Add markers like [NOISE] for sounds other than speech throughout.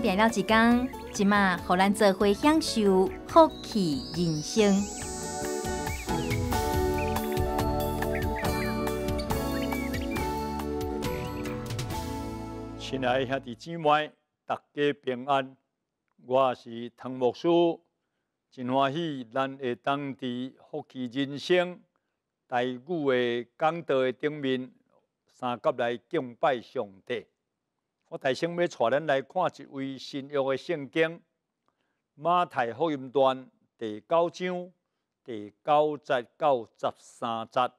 变了几工，即马互咱做伙享受福气人生。亲爱的兄弟姊妹，大家平安，我是汤牧师，真欢喜咱会当伫福气人生台古的讲道的顶面，三脚来敬拜上帝。我提醒要带咱来看一位神约的圣经《马太福音》段第九章第九节到十三节，《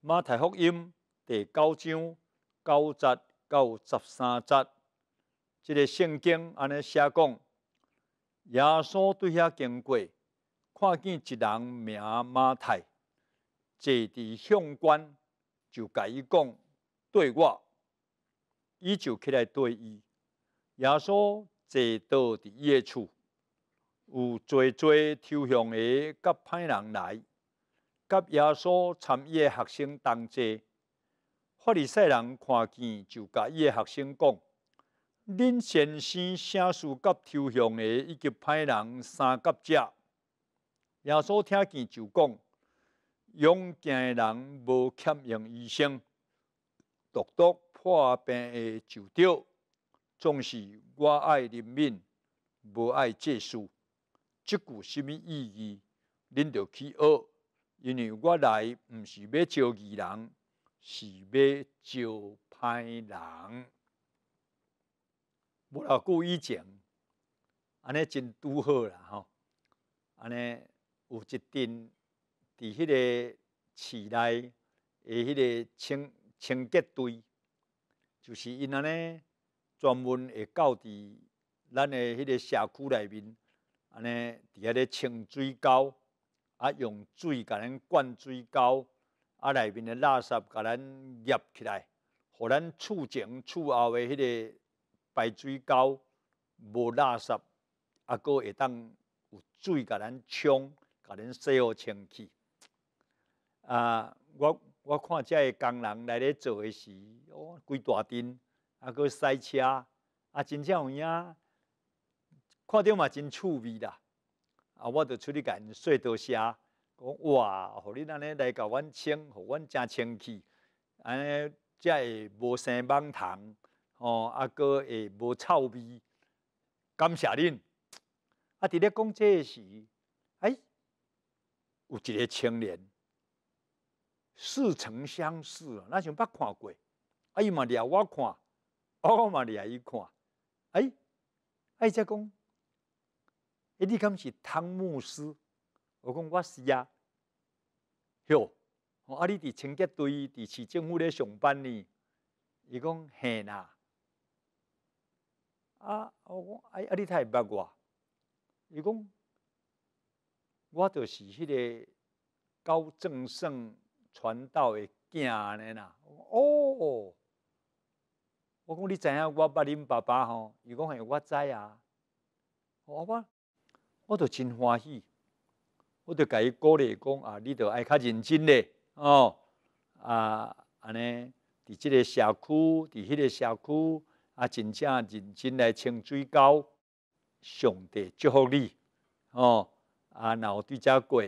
马太福音》第九章九节到十三节，这个圣经安尼写讲，耶稣对遐经过看见一人名马太，坐伫向关，就甲伊讲对我。伊就起来对伊，耶稣坐到伫耶厝，有济济抽象诶，甲歹人来，甲耶稣参伊个学生同齐。法利赛人看见，就甲伊个学生讲：，恁先生先属甲抽象诶，以及歹人三甲只。耶稣听见就讲：，勇敢诶人无欠用医生，独独。破病的就对，总是我爱人民，无爱借树。即句甚物意义？恁着去学，因为我来毋是欲招义人，是欲招歹人。无偌久以前，安尼真拄好啦，吼！安尼有一阵伫迄个市内，诶迄个清清洁队。就是因安尼专门会搞伫咱的迄个社区内面，安尼伫遐咧清水沟，啊用水甲咱灌水沟，啊内面的垃圾甲咱压起来，互咱厝前厝后诶迄个排水沟无垃圾，啊个会当有水甲咱冲，甲咱洗好清气。啊，我。我看遮的工人来咧做的是，哦，规大阵，啊个塞车，啊真正有影，看到嘛真趣味啦。啊，我出去甲因说多些，讲哇，互你安尼来甲阮清，互阮真清气，安尼遮会无生蚊虫，哦，啊个会无臭味，感谢恁。啊，伫咧讲这个时，哎，有一个青年。似曾相识了，那就八看过。哎呀妈我看，我嘛的呀看，哎，哎，这公，哎，你是汤姆斯，我讲我是啊，哟，我阿清洁队的，市政府咧上班呢。伊讲嘿啊，我讲哎，阿弟太八我，伊讲，我就是迄个高正胜。传道的囝阿啦。哦，我讲你知影，我捌恁爸爸吼，伊讲系我知啊，我我我就真欢喜，我就甲伊鼓励讲啊，你著爱较认真咧哦，啊安尼，伫即个社区，伫迄个社区，啊真正认真来清水沟，上帝祝福你，哦，啊，后最遮过。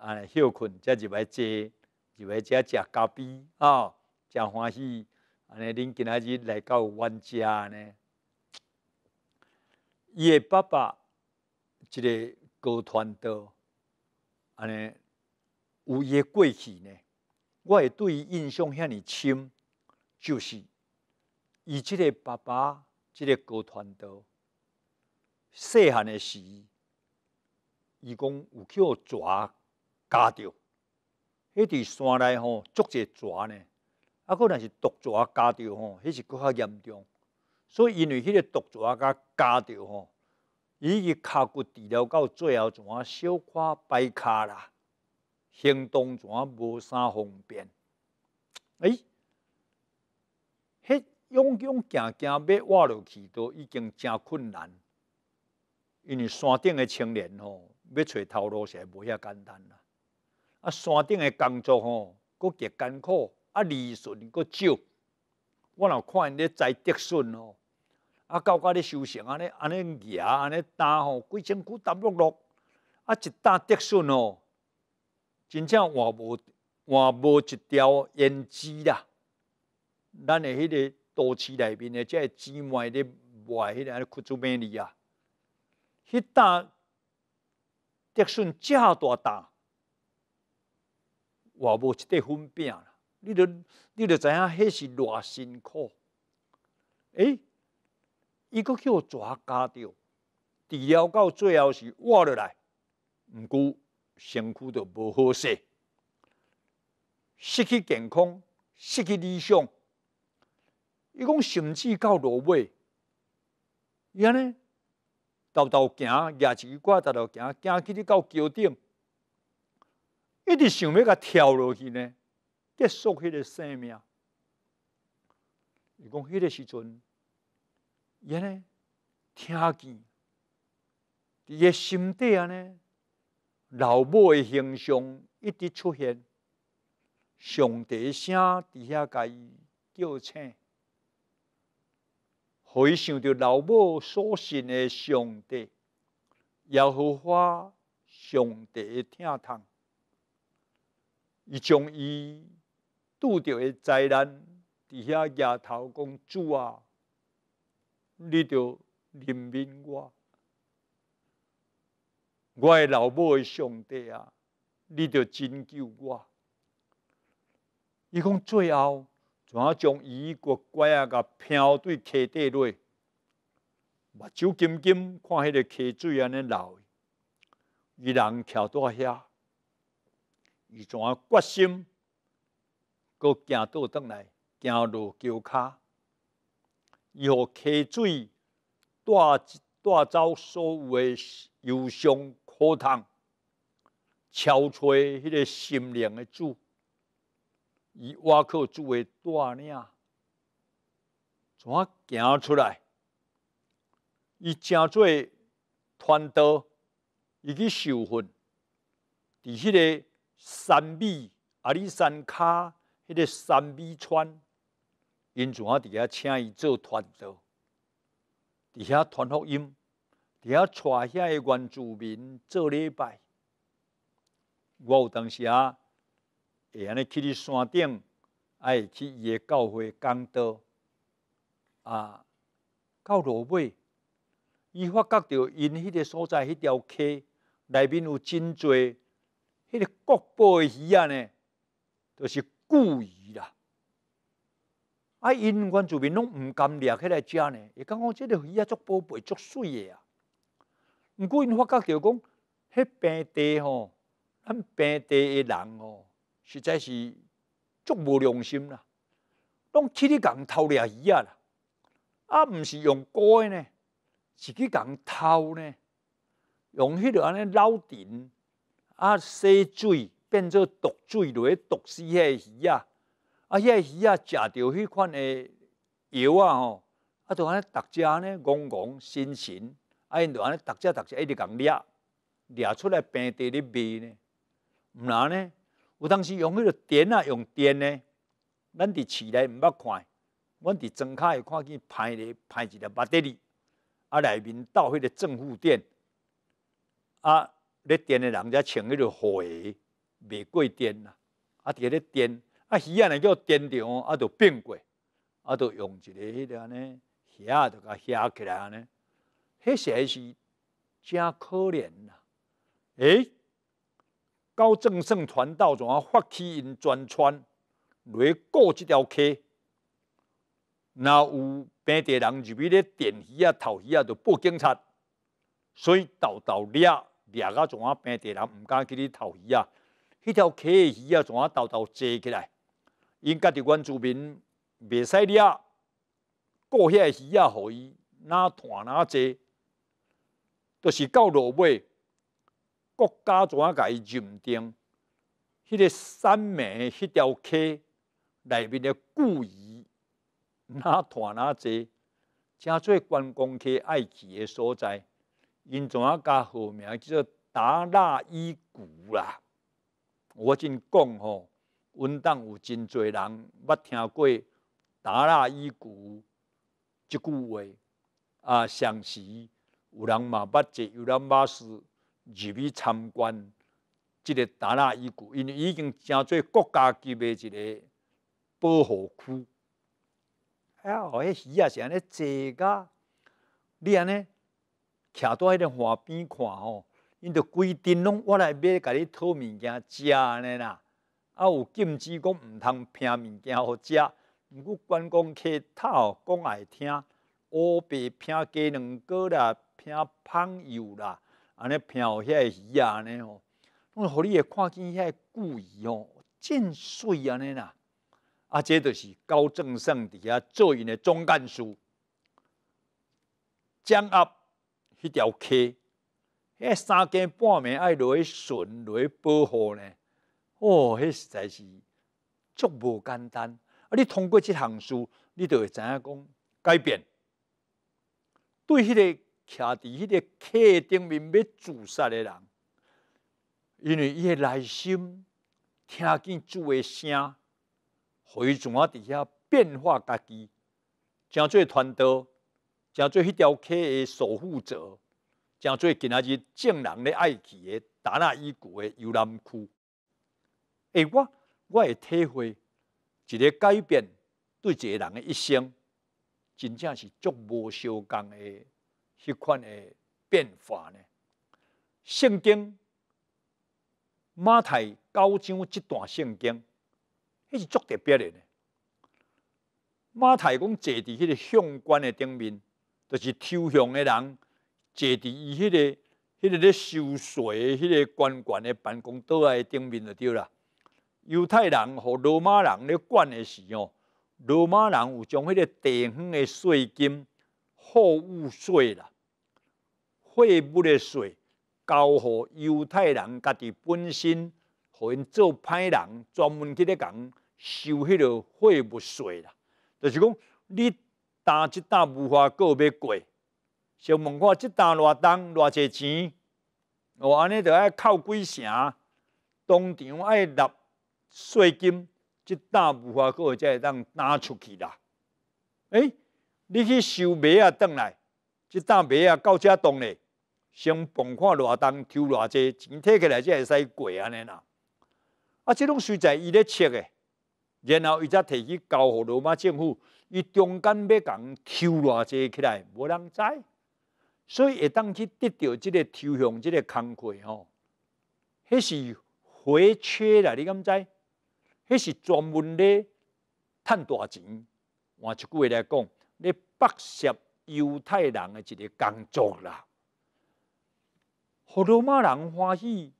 啊，休困，才入来坐，入来遮食咖啡，啊，真欢喜。安尼恁今仔日来到安家呢，的爸爸一个高团岛，安尼有伊的过去呢，我会对伊印象遐尼深，就是伊即个爸爸即个高团岛细汉的时，伊讲有叫蛇夹掉，迄伫山内吼，捉只蛇呢，啊，可能是毒蛇夹掉吼，迄是搁较严重。所以因为迄个毒蛇甲夹掉吼，伊经骹骨治疗到最后，就啊小垮掰脚啦，行动就啊无啥方便。哎，迄用用夹夹要挖楼梯都已经真困难，因为山顶个青莲吼，要找头路是袂遐简单啦。啊，山顶的工作吼，佫极艰苦，啊，利润佫少。我若看因咧栽竹笋吼，啊，到我咧修行，安尼安尼叶，安尼担吼，规千古淡落落，啊，一担竹笋吼，真正换无换无一条胭脂啦。咱诶，迄个都市内面诶，即个姊妹咧卖迄个苦竹面里啊，迄搭竹笋遮大担。我无一块粉饼啦，你都你都知影，迄是偌辛苦。哎，伊个叫我抓加掉，治疗到最后是活落来，毋过身躯就无好势，失去健康，失去理想，伊讲甚至到落尾，伊安尼，道道行，举一根挂，道道行，行起去到桥顶。一直想要甲跳落去呢，结束迄个生命。伊讲迄个时阵，伊呢听见伫个心底啊呢，老母诶形象一直出现。上帝声伫遐甲伊叫醒，回想着老母所信诶上帝，耶和花上帝一天堂。伊将伊拄到的灾难，伫遐仰头讲主啊，你着怜悯我，我老母的上帝啊，你着拯救我。伊讲最后怎啊将伊个拐啊甲飘对溪底落，目睭金金看迄个溪水安尼流，伊人徛在遐。伊怎啊决心，阁行倒倒来，行路桥骹，伊互溪水带带走所有诶忧伤苦痛，敲碎迄个心灵诶主，伊瓦块主诶带领，怎啊行出来？伊诚做团刀，伊去受训，伫迄个。山米阿里山卡，迄个山米川，因怎啊？伫遐请伊做团座？伫遐传福音，伫遐带遐个原住民做礼拜。我有当时啊，会安尼去伫山顶，会去伊个教会讲道，啊，到落尾，伊发觉到因迄个所在迄条溪内面有真侪。迄个国宝的鱼啊，呢著是贵鱼啦。啊，因原住民拢毋甘掠起来食呢，伊讲讲即个鱼啊，足宝贝、足水的啊。毋过因发觉著讲，迄平地吼，咱平地的人吼，实在是足无良心啦，拢去咧共偷掠鱼啊啦。啊，毋是用钩呢，是去共偷呢，用迄个安尼捞锭。啊，死水变作毒水，落去毒死迄个鱼啊！啊，个鱼啊，食着迄款的药啊吼！啊，就安尼，逐只呢，戆戆、神神，啊，因就安尼，逐只、逐只一直共掠，掠出来平地咧卖呢。毋然呢，有当时用迄个电啊，用电呢，咱伫市内毋捌看，阮伫庄卡会看见拍咧，拍一粒肉块哩，啊，内面到迄个政府电啊。咧电诶，人才穿迄条鞋，袂过电呐！啊，伫咧电啊，鱼啊，若叫电场啊，着变过，啊，着用一个迄条呢，鱼着甲个虾起来呢，迄些是真可怜呐！诶，高正胜传道怎啊发起因专穿，来过即条溪，那有本地人入去咧电鱼啊、头鱼啊，就报警察，所以豆豆掠。掠到怎啊，平地人毋敢去你偷鱼啊！迄条溪的鱼啊，怎啊偷偷侪起来？因家己原住民未使抓，过些鱼啊，互伊哪团哪侪，就是到落尾国家怎啊甲伊认定，迄个三梅迄条溪内面的古鱼哪团哪侪，加做观光客爱去的所在。因怎啊加好名叫做达拉伊古啦，我真讲吼，阮洞有真侪人捌听过达拉伊古即句话啊，上时有人嘛捌坐游览巴士入去参观即个达拉伊古，因已经诚做国家级的一个保护区。哎，我迄鱼也是安尼坐噶，你安尼？站在迄个河边看哦因着规定拢我来买甲你讨物件食安尼啦啊有禁止讲毋通拼物件互食毋过观光客的讲啊会听乌白拼鸡卵糕啦拼香油啦安尼拼有迄个鱼仔安尼吼哇互你会看见迄个故意喔真水安尼啦啊这著是高正胜伫遐做因的总干事掌握。迄条溪，迄三更半暝爱落去巡落去保护呢，哦，迄实在是足无简单。啊，你通过即项事，你就会知影讲改变。对迄个徛伫迄个溪顶面要自杀的人，因为伊诶内心听见主位声，互伊怎啊伫遐变化家己，诚就团队。诚做迄条溪诶守护者，诚做今仔日正人咧爱去诶达那伊古诶游览区。诶，我我会体会一个改变对一个人诶一生，真正是足无相共诶，迄款诶变化呢。圣经马太高章即段圣经，迄是足特别诶。马太讲坐伫迄个相关诶顶面。就是抽象的人，坐伫伊迄个、迄个咧收税、迄个官官的办公桌啊顶面就对啦。犹太人和罗马人咧管的时哦，罗马人有将迄个地方的税金、货物税啦、货物的税交予犹太人家己本身，互因做歹人，专门去咧讲收迄个货物税啦。就是讲你。打即打无法个要过，想问看即打偌重偌济钱，我安尼著要扣几成，当场爱纳税金，即打无法过再当拿出去啦。诶，你去收米啊，倒来即打米啊，到遮当咧，先问看偌重，抽偌济钱摕起来，才会使过安尼啦。啊，即种税在伊咧切诶，然后伊则摕去交互罗马政府。伊中间要人抽偌济起来，无人知，所以会当去得到即个抽象即个工课吼，那是回缺啦，你敢知？迄是专门咧趁大钱。换一句话来讲，咧剥削犹太人的一个工作啦，互罗马人欢喜，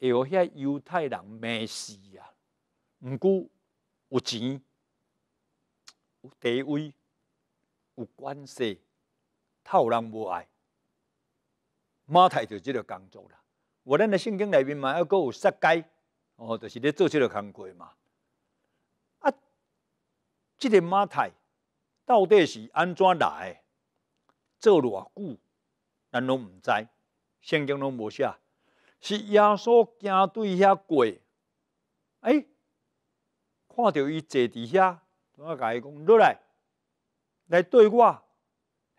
会有遐犹太人骂死啊，毋过有钱。有地位，有关系，有人无爱，马太就即个工作啦。我咧那圣经内面嘛，还佫有撒该，哦，就是咧做即个工作嘛。啊，即个马太到底是安怎来，做偌久，咱拢毋知，圣经拢无写，是耶稣惊对遐过，哎，看到伊坐伫遐。怎么解工落来？来对我，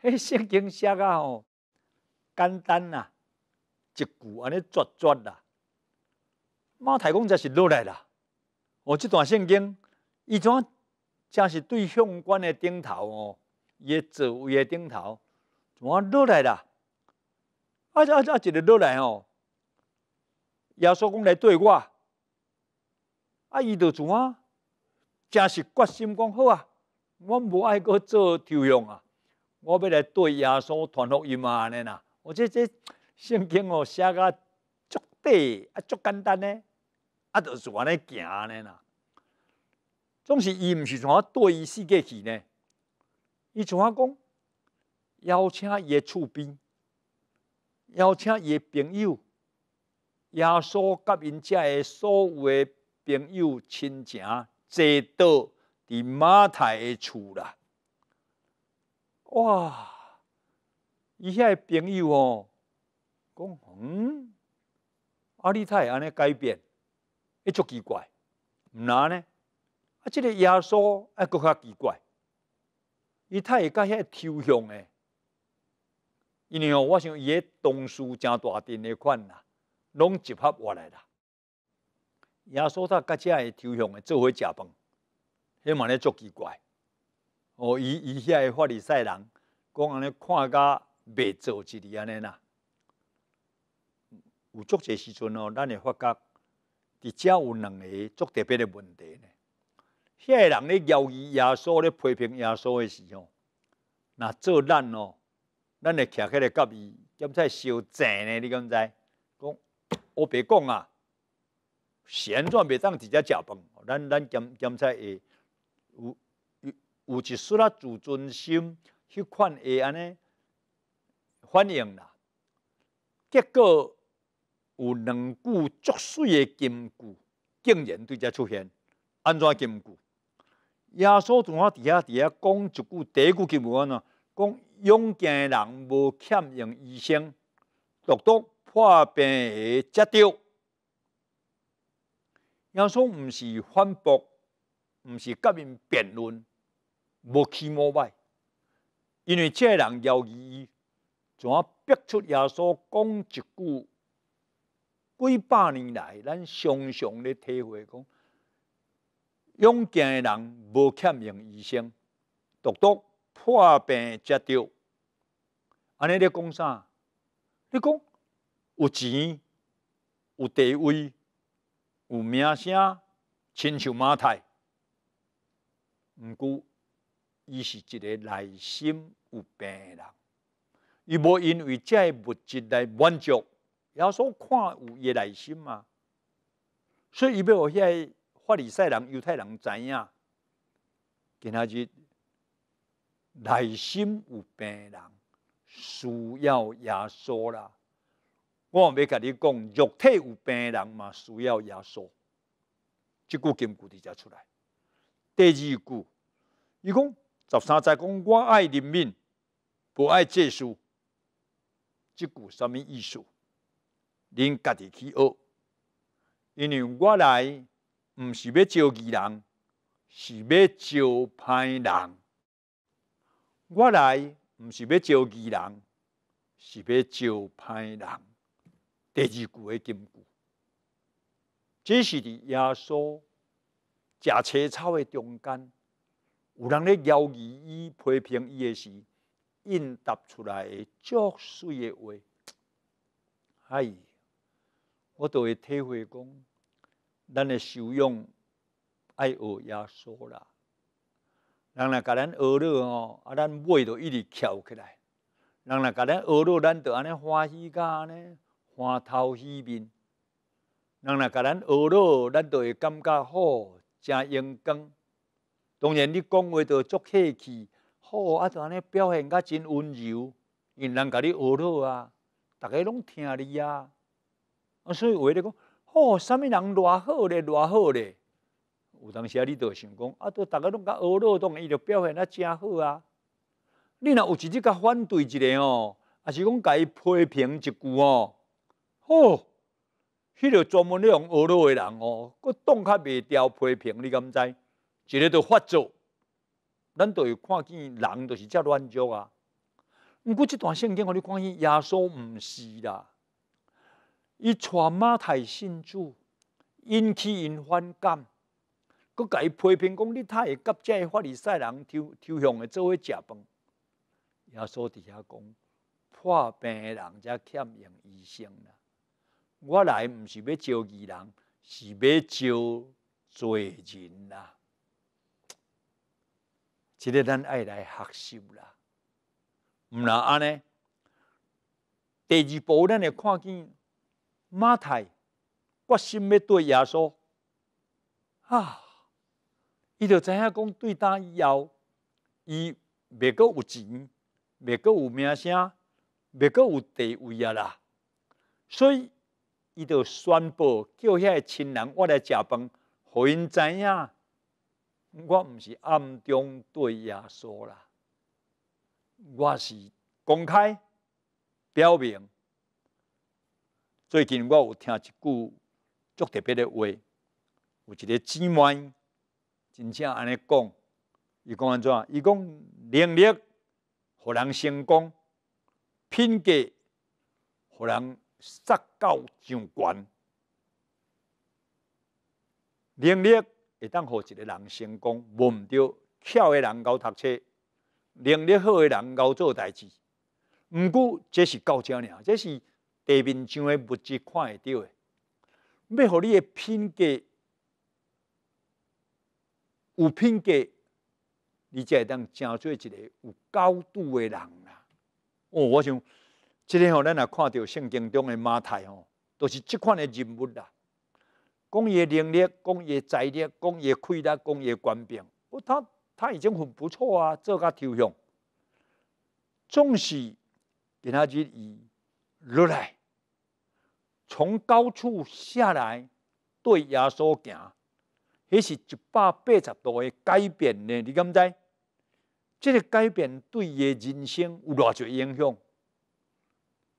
迄圣经写啊吼，简单啊，一句安尼绝绝的。马太公才是落来啦！我这段圣经，以前正是对相官的顶头哦，也位的顶头，怎么落来啦？啊啊啊！一个落来哦，耶稣讲来对我，啊，伊的主啊！真是决心讲好啊！我无爱搁做抽养啊！我要来对耶稣团音啊。安尼啦！我这这圣经哦写个足短啊足简单呢，啊都是安尼行安尼啦。总是伊毋是怎啊对伊四界去呢？伊怎啊讲？邀请耶厝边，邀请伊稣朋友，耶稣甲因遮嘅所有朋友亲情、坐到伫马太的厝啦，哇！伊遐的朋友哦，讲嗯，阿弟太安尼改变，一足奇怪，毋难呢。啊，即个耶稣啊，更较奇怪，伊太会甲遐抽象诶。因为我想伊个同事诚大阵的款啦，拢集合我来啦。耶稣他家己抽象降，做伙食饭，迄嘛咧足奇怪。哦，伊伊遐的法利赛人，讲安尼看甲袂做，一里安尼啦。有足侪时阵哦，咱会发觉，伫遮有两个足特别的问题呢。遐人咧妖异耶稣咧批评耶稣的时候，若做难哦，咱会起起来甲伊，今在烧正呢，你敢知？讲我别讲啊。旋转袂当直接食饭。咱咱检检测会有有有一丝仔自尊心，迄款会安尼反应啦，结果有两句足水的金句，竟然对遮出现，安怎金句？耶稣从我底下底下讲一句第一句金句安怎？讲勇敢的人无欠用医生，独独破病的治着。耶稣毋是反驳，毋是革命辩论，无欺无拜，因为这个人要伊，就啊逼出耶稣讲一句，几百年来咱常常咧体会讲，勇敢的人无欠用医生，独独破病则着。安尼咧讲啥？你讲有钱，有地位。有名声，亲像马太，毋过伊是一个内心有病人，伊无因为即物质来满足，耶稣看有诶内心嘛，所以伊要迄个法利赛人、犹太人知影，今仔日内心有病人，需要耶稣啦。我要甲你讲，肉体有病人嘛，需要耶稣。即句金句伫才出来。第二句，伊讲十三载讲，我爱人民，不爱借书。即句什物意思？恁家己去学，因为我来毋是要招忌人，是欲招歹人。我来毋是欲招忌人，是欲招歹人。第二句的金句，这是在耶稣吃青草的中间，有人在咬伊伊批评伊的是应答出来的足水的话。哎，我都会体会讲，咱的修养爱学耶稣啦。人咱给咱欢乐哦，啊，咱背到一直翘起来，人咱给咱欢乐，咱就安尼欢喜安尼。欢头喜面，人若甲咱娱乐，咱就会感觉好，真阳光。当然，你讲话着足客气，好啊，就安尼表现甲真温柔，因人甲你娱乐啊，逐个拢听你啊。啊，所以话了讲，好，什么人偌好咧，偌好咧。有当时啊，你都想讲，啊，都逐个拢甲娱乐，当然伊就表现啊真好啊。你若有一日甲反对一个哦，还是讲甲伊批评一句哦。哦，迄个专门咧用俄路的人哦，佫冻较袂调批评，你敢知？一日都发作，咱都会看见人都是遮乱叫啊。毋过即段圣经，我你看见耶稣毋是啦，伊传马太信主，引起因反感，佮佮批评讲你太急，即个法利赛人挑挑象的做伙食饭。耶稣底下讲，破病的人则欠用医生啦。我来毋是要招异人，是要招罪人啦。即 [TSK] 个咱爱来学习啦。毋若安尼，第二步，咱会看见马太决心要对耶稣啊。伊就知影讲，对以后，伊，未个有钱，未个有名声，未个有地位啊啦，所以。伊就宣布叫遐亲人，我来食饭，互因知影。我毋是暗中对耶说啦，我是公开表明。最近我有听一句足特别的话，有一个姊妹真正安尼讲，伊讲安怎？伊讲能力，互人成功；品格，互人。塞到上悬，能力会当互一个人成功，无毋对，巧诶人会读册，能力好诶人会做代志。毋过，这是到遮尔，这是地面上诶物质看会到诶。要互你诶品格？有品格，你才当成做一个有高度诶人啦。哦，我想。即个吼，咱也看到圣经中的马太哦，都是即款的人物啦。讲伊业能力、伊的财力、讲伊的业力，讲伊的官兵，他他已经很不错啊，做甲抽像。总是今他去伊落来，从高处下来对耶稣行，迄是一百八十度的改变呢。你敢在？这个改变对伊人生有偌济影响？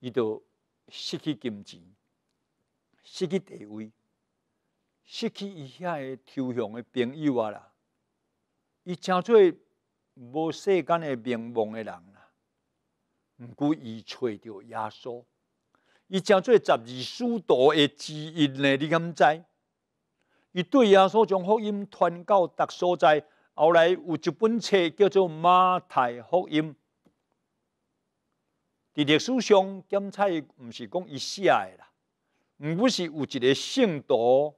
伊就失去金钱，失去地位，失去伊遐诶抽象诶朋友啊啦！伊诚做无世间诶名望诶人啦，毋过伊找着耶稣，伊诚做十二使徒诶之一呢，你敢知？伊对耶稣将福音传到各所在，后来有一本册叫做《马太福音》。伫历史上，检彩毋是讲伊写诶啦，过是有一个圣徒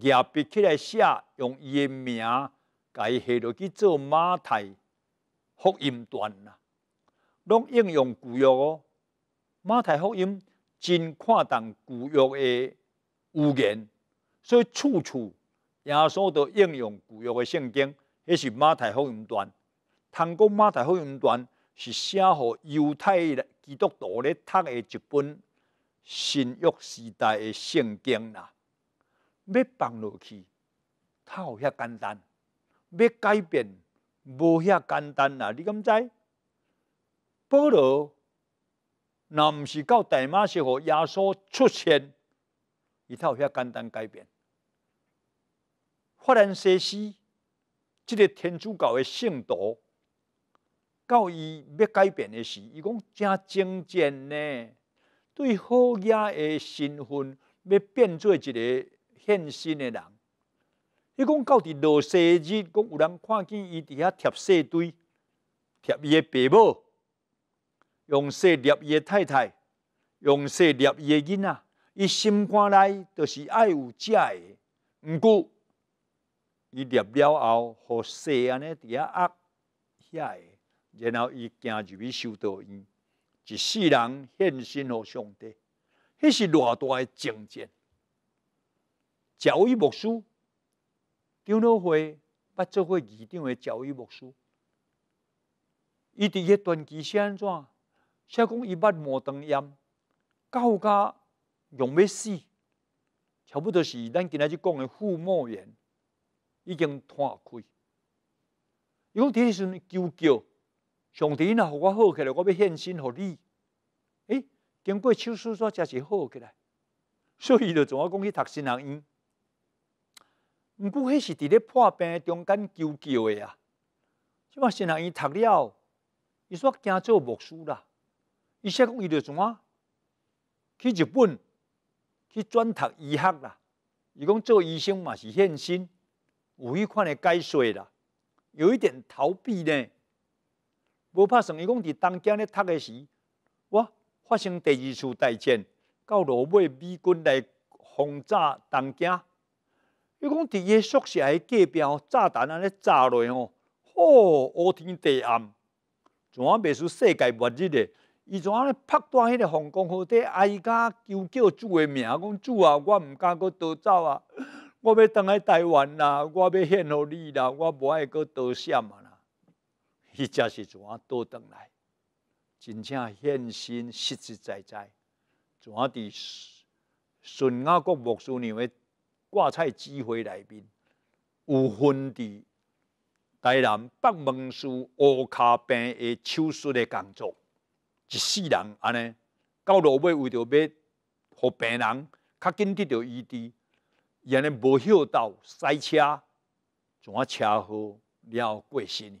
也笔起来写，用伊诶名伊下落去做马太福音传啦，拢应用古约哦。马太福音真看当古约诶预言，所以处处耶稣都应用古约诶圣经，迄是马太福音传。通讲马太福音传是写互犹太人。基督徒咧读诶一本新约时代诶圣经啦，要放落去，它有遐简单；要改变，无遐简单啦。你敢知？保罗，若毋是到大马士和耶稣出现，伊才有遐简单改变。法兰西斯这个天主教诶圣徒，到伊要改变的是，伊讲加精进呢，对好雅诶身份要变做一个献身诶人。伊讲到伫落雪日，讲有人看见伊伫遐贴雪堆，贴伊诶爸母，用雪捏伊诶太太，用雪捏伊诶囡仔，伊心肝内都是爱有遮诶，毋过，伊捏了后，互雪安尼伫遐压遐诶。然后伊行入去修道院，一世人献身给上帝，迄是偌大诶政绩，教育牧师张老会捌做过二中诶教育牧师，伊伫迄段期是安怎？写讲伊捌摩登烟，到家用要死，差不多是咱今仔日讲诶父母缘已经断开。伊讲迄时阵求救。兄弟互我好起来，我要献身互你。诶，经过手术，煞真是好起来。所以就怎啊讲去读新学院？毋过迄是伫咧破病中间求救的啊。即嘛新学院读了，伊说惊做牧师啦。伊说讲伊就怎啊？去日本去转读医学啦。伊讲做医生嘛是献身，有迄款的解说啦，有一点逃避呢。我拍算，伊讲伫东京咧读诶时，我发生第二次大战，到罗马美军来轰炸东京，伊讲伫伊宿舍诶隔壁炸弹安尼炸落吼，吼，乌天地暗，昨啊袂输世界末日咧，伊昨啊咧拍断迄个防空壕底，哎呀，求救主诶命，讲主啊，我毋敢搁逃走啊，我要当来台湾啦，我要献互汝啦，我无爱搁逃闪啊！一家是怎啊？倒转来，真正现身实实在在，怎啊伫顺阿国木师娘的挂彩指挥内面，有分伫台南北门市乌卡病的手术的工作，一世人安尼，到落尾为着要互病人，较紧得到医治，伊安尼无晓到塞车怎啊车祸了过身。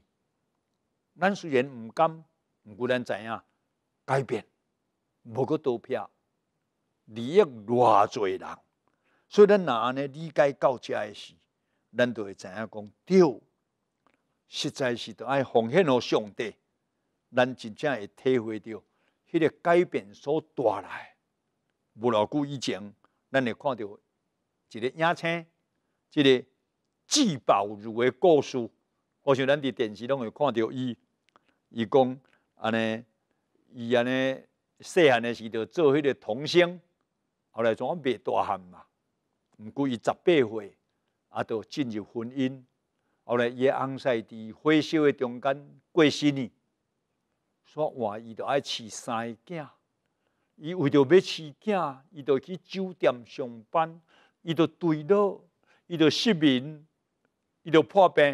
咱虽然毋甘，毋过咱知影改变，无过多票，利益偌济人，所以咱若安尼理解到遮诶时，咱就会知影讲，对，实在是着爱奉献互上帝。咱真正会体会到，迄个改变所带来，无偌久以前，咱会看到，一个影星，一个季宝如的故事，我想咱伫电视拢会看到伊。伊讲安尼，伊安尼细汉的时候做迄个童星，后来怎啊变大汉嘛？毋过伊十八岁，啊，就进入婚姻，后来也翁婿伫火烧的中间过身呢，所以话伊就爱饲三囝，伊为着要饲囝，伊就去酒店上班，伊就对路，伊就失眠，伊就破病，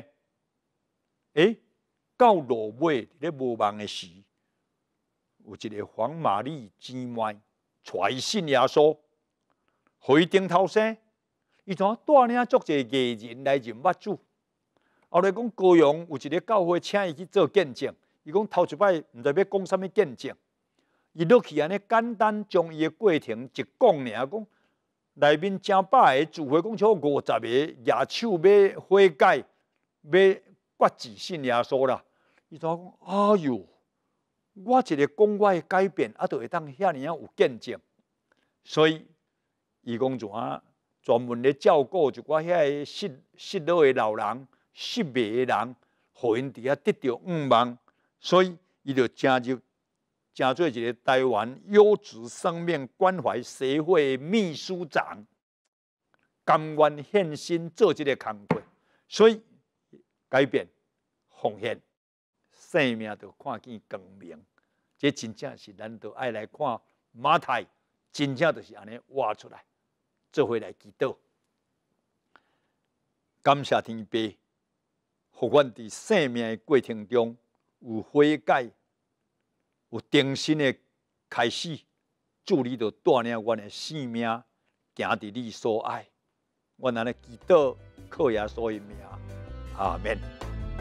哎。到落尾咧无望诶时，有一个黄玛丽、姊妹、揣信耶稣、回顶头生，伊怎带领足济艺人来入麦主。后来讲高阳有一个教会请伊去做见证。伊讲头一摆，毋知要讲啥物见证。伊落去安尼，简单将伊诶过程一讲尔，讲内面正百个聚会讲像五十个野兽要悔改，要。我自信也说了，伊就讲，哎呦，我这讲改变，也就会当遐人有见证。”所以伊讲专专门咧照顾就我遐失失落的老人、失明的人，互因伫遐得到五万，所以伊就加入，加做一个台湾优质生命关怀协会秘书长，甘愿献身做这个工作，所以改变。奉献生命，就看见光明。这真正是咱都爱来看马太，真正就是安尼挖出来，做回来祈祷。感谢天父，互阮在生命的过程中有悔改，有定心的开始，助力着锻炼阮的生命，行伫你所爱。我安尼祈祷，靠耶稣的名，阿门。